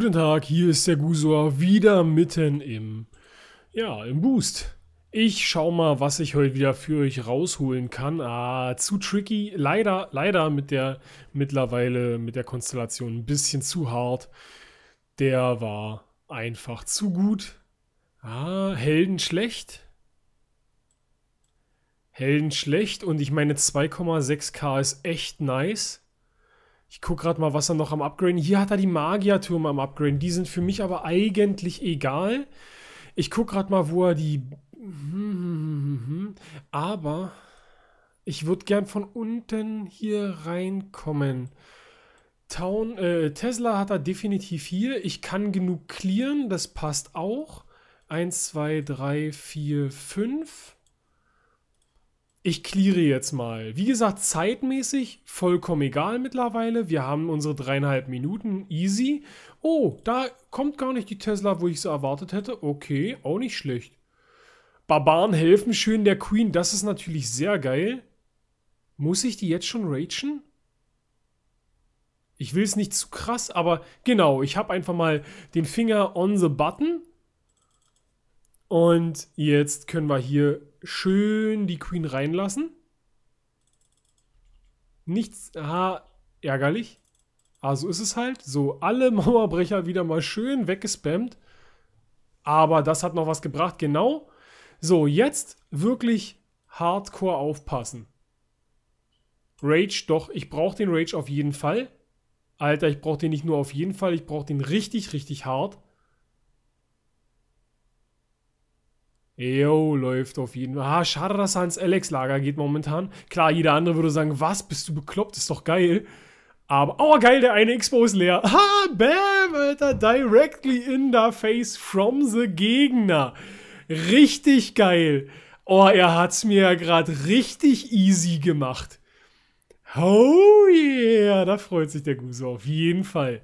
Guten Tag, hier ist der Gusor wieder mitten im, ja, im Boost. Ich schau mal, was ich heute wieder für euch rausholen kann. Ah, zu tricky. Leider, leider mit der mittlerweile mit der Konstellation ein bisschen zu hart. Der war einfach zu gut. Ah, Helden schlecht. Helden schlecht und ich meine 2,6k ist echt nice. Ich gucke gerade mal, was er noch am Upgraden. Hier hat er die Magiertürme am Upgraden. Die sind für mich aber eigentlich egal. Ich gucke gerade mal, wo er die... Aber ich würde gern von unten hier reinkommen. Town, äh, Tesla hat er definitiv hier. Ich kann genug clearen, das passt auch. 1, 2, 3, 4, 5 ich cleare jetzt mal. Wie gesagt, zeitmäßig vollkommen egal mittlerweile. Wir haben unsere dreieinhalb Minuten easy. Oh, da kommt gar nicht die Tesla, wo ich sie erwartet hätte. Okay, auch nicht schlecht. Barbaren helfen schön der Queen. Das ist natürlich sehr geil. Muss ich die jetzt schon ragen? Ich will es nicht zu krass, aber genau, ich habe einfach mal den Finger on the button und jetzt können wir hier schön die Queen reinlassen. Nichts, aha, ärgerlich. Also ist es halt. So, alle Mauerbrecher wieder mal schön weggespammt. Aber das hat noch was gebracht, genau. So, jetzt wirklich hardcore aufpassen. Rage, doch, ich brauche den Rage auf jeden Fall. Alter, ich brauche den nicht nur auf jeden Fall, ich brauche den richtig, richtig hart. Jo, läuft auf jeden Fall. Ah, schade, dass er ins Alex-Lager geht momentan. Klar, jeder andere würde sagen, was, bist du bekloppt, ist doch geil. Aber, oh geil, der eine Expo ist leer. Ha, bam, Alter, directly in the face from the Gegner. Richtig geil. Oh, er hat's mir ja gerade richtig easy gemacht. Oh yeah, da freut sich der Guso auf jeden Fall.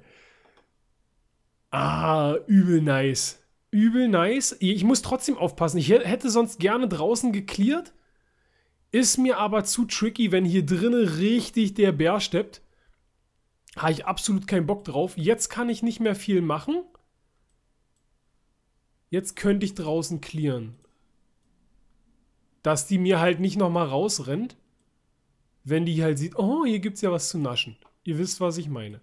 Ah, übel nice übel nice. Ich muss trotzdem aufpassen. Ich hätte sonst gerne draußen geklärt. Ist mir aber zu tricky, wenn hier drinnen richtig der Bär steppt. Habe ich absolut keinen Bock drauf. Jetzt kann ich nicht mehr viel machen. Jetzt könnte ich draußen clearen. Dass die mir halt nicht nochmal rausrennt. Wenn die halt sieht, oh, hier gibt es ja was zu naschen. Ihr wisst, was ich meine.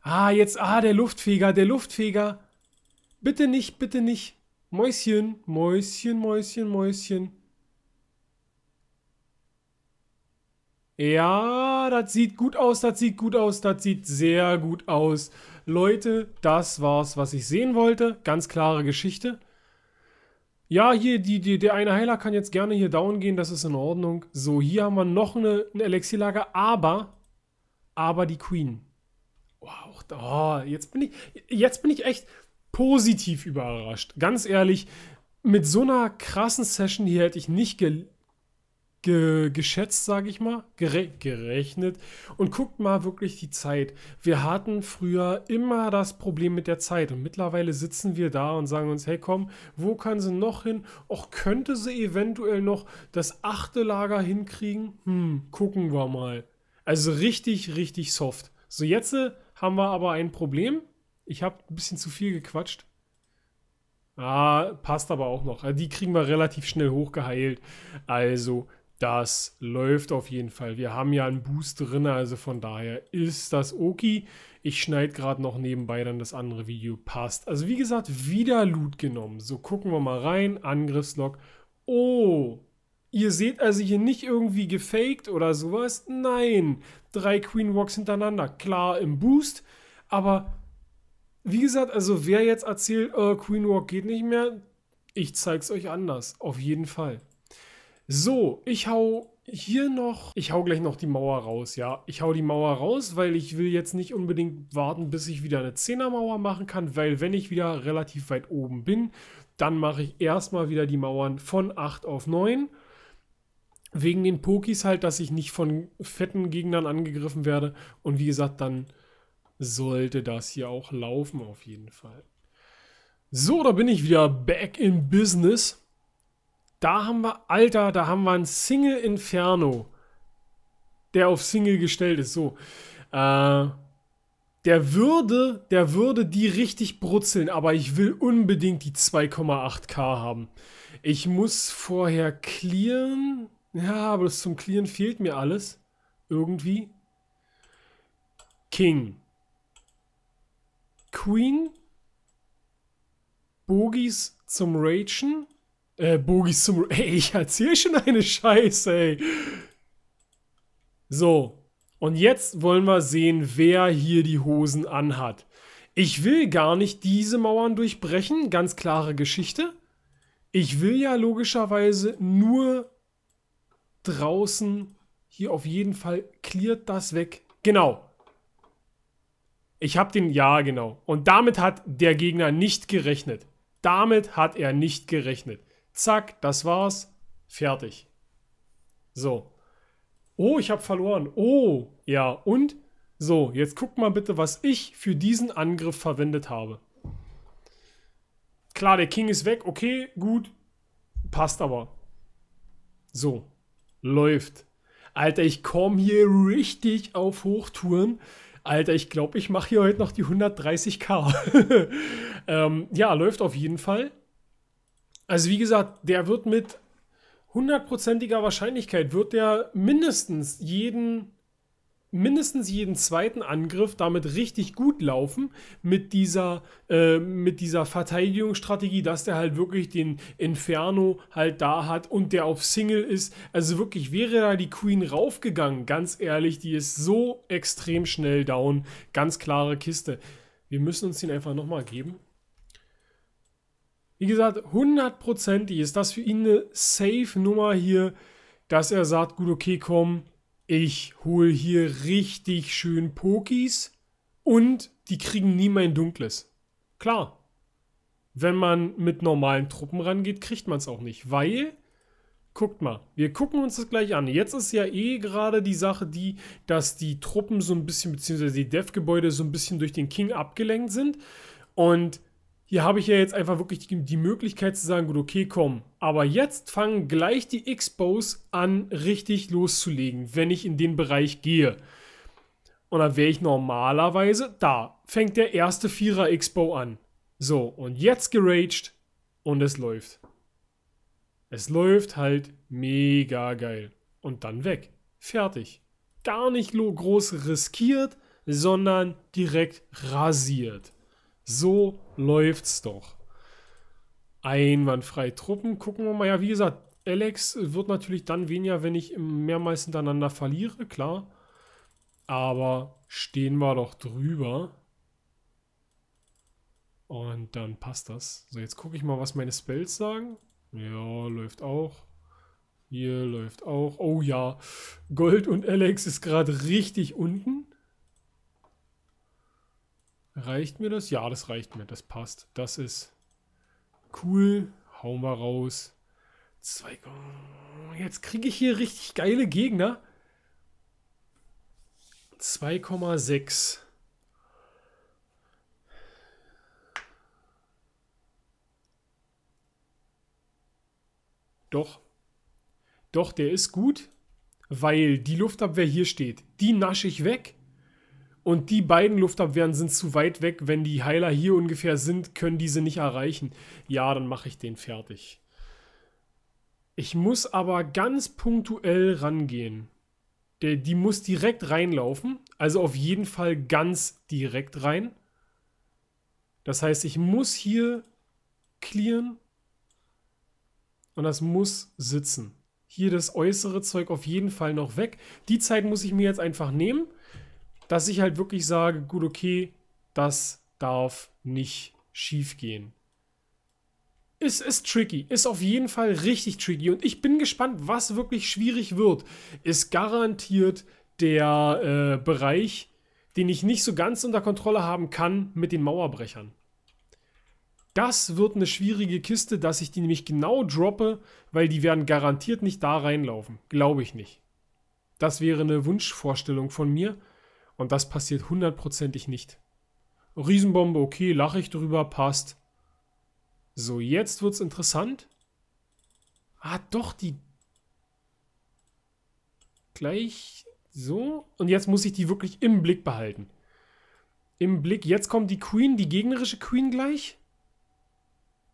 Ah, jetzt, ah, der Luftfeger, der Luftfeger. Bitte nicht, bitte nicht. Mäuschen, Mäuschen, Mäuschen, Mäuschen. Ja, das sieht gut aus, das sieht gut aus, das sieht sehr gut aus. Leute, das war's, was ich sehen wollte. Ganz klare Geschichte. Ja, hier, die, die, der eine Heiler kann jetzt gerne hier down gehen, das ist in Ordnung. So, hier haben wir noch eine, ein Elixierlager, aber, aber die Queen. Wow, oh, jetzt bin ich, jetzt bin ich echt, positiv überrascht. Ganz ehrlich, mit so einer krassen Session hier hätte ich nicht ge ge geschätzt, sage ich mal, gere gerechnet. Und guckt mal wirklich die Zeit. Wir hatten früher immer das Problem mit der Zeit und mittlerweile sitzen wir da und sagen uns, hey komm, wo kann sie noch hin? Och, könnte sie eventuell noch das achte Lager hinkriegen? Hm, gucken wir mal. Also richtig, richtig soft. So jetzt äh, haben wir aber ein Problem ich habe ein bisschen zu viel gequatscht. Ah, passt aber auch noch. Ah, die kriegen wir relativ schnell hochgeheilt. Also, das läuft auf jeden Fall. Wir haben ja einen Boost drin, also von daher ist das okay. Ich schneide gerade noch nebenbei dann das andere Video. Passt. Also, wie gesagt, wieder Loot genommen. So, gucken wir mal rein. Angriffslog. Oh, Ihr seht also hier nicht irgendwie gefaked oder sowas. Nein, drei Queen Walks hintereinander. Klar im Boost, aber wie gesagt, also wer jetzt erzählt, äh, Queen Walk geht nicht mehr, ich zeig's euch anders. Auf jeden Fall. So, ich hau hier noch, ich hau gleich noch die Mauer raus, ja. Ich hau die Mauer raus, weil ich will jetzt nicht unbedingt warten, bis ich wieder eine 10er Mauer machen kann, weil wenn ich wieder relativ weit oben bin, dann mache ich erstmal wieder die Mauern von 8 auf 9. Wegen den Pokis halt, dass ich nicht von fetten Gegnern angegriffen werde. Und wie gesagt, dann sollte das hier auch laufen auf jeden Fall. So, da bin ich wieder back in business. Da haben wir, Alter, da haben wir ein Single Inferno, der auf Single gestellt ist. So, äh, der würde, der würde die richtig brutzeln, aber ich will unbedingt die 2,8k haben. Ich muss vorher clearen. Ja, aber zum Clearen fehlt mir alles. Irgendwie. King. Queen. Bogies zum Ragen. Äh, Bogies zum... Ey, ich erzähl schon eine Scheiße, ey. So. Und jetzt wollen wir sehen, wer hier die Hosen anhat. Ich will gar nicht diese Mauern durchbrechen, ganz klare Geschichte. Ich will ja logischerweise nur draußen hier auf jeden Fall cleart das weg. Genau. Genau. Ich habe den, ja, genau. Und damit hat der Gegner nicht gerechnet. Damit hat er nicht gerechnet. Zack, das war's. Fertig. So. Oh, ich habe verloren. Oh, ja. Und? So, jetzt guck mal bitte, was ich für diesen Angriff verwendet habe. Klar, der King ist weg. Okay, gut. Passt aber. So. Läuft. Alter, ich komme hier richtig auf Hochtouren. Alter, ich glaube, ich mache hier heute noch die 130k. ähm, ja, läuft auf jeden Fall. Also wie gesagt, der wird mit hundertprozentiger Wahrscheinlichkeit, wird der mindestens jeden mindestens jeden zweiten Angriff damit richtig gut laufen, mit dieser, äh, mit dieser Verteidigungsstrategie, dass der halt wirklich den Inferno halt da hat und der auf Single ist. Also wirklich wäre da die Queen raufgegangen, ganz ehrlich, die ist so extrem schnell down. Ganz klare Kiste. Wir müssen uns den einfach nochmal geben. Wie gesagt, hundertprozentig ist das für ihn eine Safe-Nummer hier, dass er sagt, gut, okay, komm, ich hole hier richtig schön Pokis und die kriegen nie mein Dunkles. Klar, wenn man mit normalen Truppen rangeht, kriegt man es auch nicht, weil, guckt mal, wir gucken uns das gleich an. Jetzt ist ja eh gerade die Sache die, dass die Truppen so ein bisschen, beziehungsweise die Dev-Gebäude so ein bisschen durch den King abgelenkt sind und hier habe ich ja jetzt einfach wirklich die, die Möglichkeit zu sagen, gut, okay, komm. Aber jetzt fangen gleich die Expos an, richtig loszulegen, wenn ich in den Bereich gehe. Und dann wäre ich normalerweise da. Fängt der erste Vierer Expo an. So, und jetzt geraged und es läuft. Es läuft halt mega geil. Und dann weg. Fertig. Gar nicht groß riskiert, sondern direkt rasiert. So läuft's doch. Einwandfrei Truppen. Gucken wir mal. Ja, wie gesagt, Alex wird natürlich dann weniger, wenn ich mehrmals hintereinander verliere, klar. Aber stehen wir doch drüber. Und dann passt das. So, jetzt gucke ich mal, was meine Spells sagen. Ja, läuft auch. Hier läuft auch. Oh ja, Gold und Alex ist gerade richtig unten. Reicht mir das? Ja, das reicht mir. Das passt. Das ist cool. Hauen wir raus. Zwei. Jetzt kriege ich hier richtig geile Gegner. 2,6. Doch. Doch, der ist gut, weil die Luftabwehr hier steht. Die nasche ich weg. Und die beiden Luftabwehren sind zu weit weg. Wenn die Heiler hier ungefähr sind, können diese nicht erreichen. Ja, dann mache ich den fertig. Ich muss aber ganz punktuell rangehen. Der, die muss direkt reinlaufen. Also auf jeden Fall ganz direkt rein. Das heißt, ich muss hier clearen. Und das muss sitzen. Hier das äußere Zeug auf jeden Fall noch weg. Die Zeit muss ich mir jetzt einfach nehmen dass ich halt wirklich sage, gut, okay, das darf nicht schief gehen. Es ist tricky, ist auf jeden Fall richtig tricky und ich bin gespannt, was wirklich schwierig wird. Ist garantiert der äh, Bereich, den ich nicht so ganz unter Kontrolle haben kann mit den Mauerbrechern. Das wird eine schwierige Kiste, dass ich die nämlich genau droppe, weil die werden garantiert nicht da reinlaufen. Glaube ich nicht. Das wäre eine Wunschvorstellung von mir. Und das passiert hundertprozentig nicht. Riesenbombe, okay, lache ich drüber, passt. So, jetzt wird's interessant. Ah, doch, die... Gleich so. Und jetzt muss ich die wirklich im Blick behalten. Im Blick. Jetzt kommt die Queen, die gegnerische Queen gleich.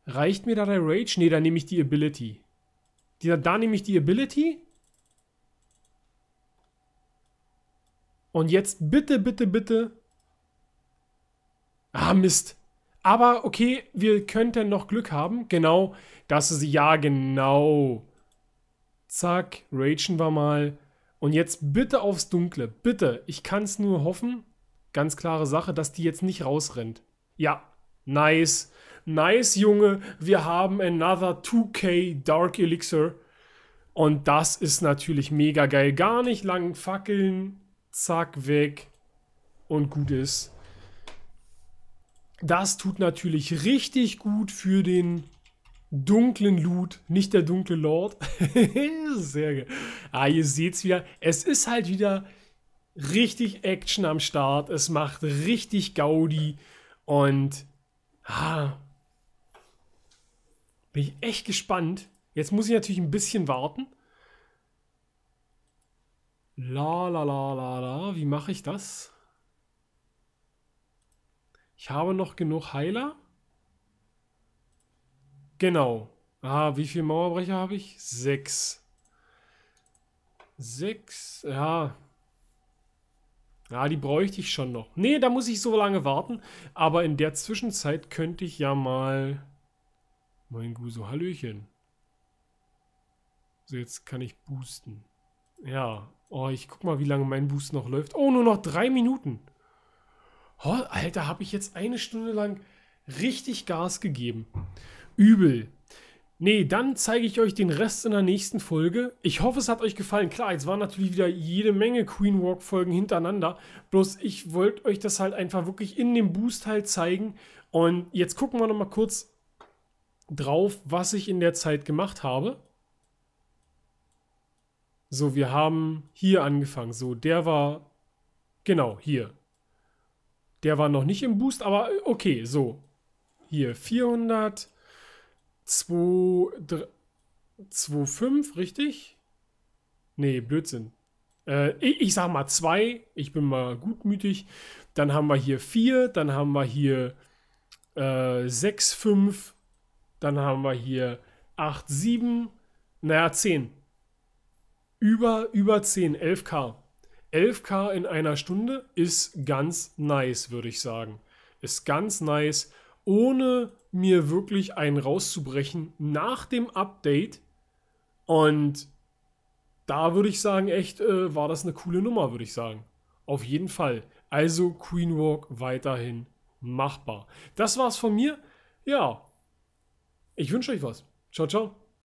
Reicht mir da der Rage? Ne, da nehme ich die Ability. Da, da nehme ich die Ability. Und jetzt bitte, bitte, bitte. Ah, Mist. Aber okay, wir könnten noch Glück haben. Genau, das ist ja genau. Zack, ragen wir mal. Und jetzt bitte aufs Dunkle. Bitte. Ich kann es nur hoffen. Ganz klare Sache, dass die jetzt nicht rausrennt. Ja, nice. Nice, Junge. Wir haben another 2K Dark Elixir. Und das ist natürlich mega geil. Gar nicht lang fackeln zack, weg und gut ist. Das tut natürlich richtig gut für den dunklen Loot, nicht der dunkle Lord. Sehr geil. Ah, ihr seht es wieder. Es ist halt wieder richtig Action am Start. Es macht richtig Gaudi und ah, bin ich echt gespannt. Jetzt muss ich natürlich ein bisschen warten. La la la la la. Wie mache ich das? Ich habe noch genug Heiler. Genau. Ah, wie viele Mauerbrecher habe ich? Sechs. Sechs, ja. Ja, ah, die bräuchte ich schon noch. Nee, da muss ich so lange warten. Aber in der Zwischenzeit könnte ich ja mal... Mein Guso, Hallöchen. So, jetzt kann ich boosten. Ja. Oh, ich guck mal, wie lange mein Boost noch läuft. Oh, nur noch drei Minuten. Oh, Alter, habe ich jetzt eine Stunde lang richtig Gas gegeben. Übel. Nee, dann zeige ich euch den Rest in der nächsten Folge. Ich hoffe, es hat euch gefallen. Klar, jetzt waren natürlich wieder jede Menge Queen Walk Folgen hintereinander. Bloß ich wollte euch das halt einfach wirklich in dem Boost halt zeigen. Und jetzt gucken wir nochmal kurz drauf, was ich in der Zeit gemacht habe. So, wir haben hier angefangen. So, der war, genau, hier. Der war noch nicht im Boost, aber äh, okay, so. Hier, 400, 25, richtig? Nee, Blödsinn. Äh, ich, ich sag mal 2, ich bin mal gutmütig. Dann haben wir hier 4, dann haben wir hier äh, 6, 5, dann haben wir hier 8, 7, naja, 10 über, über 10, 11K. 11K in einer Stunde ist ganz nice, würde ich sagen. Ist ganz nice, ohne mir wirklich einen rauszubrechen nach dem Update. Und da würde ich sagen, echt, äh, war das eine coole Nummer, würde ich sagen. Auf jeden Fall. Also Queen Walk weiterhin machbar. Das war's von mir. Ja. Ich wünsche euch was. Ciao, ciao.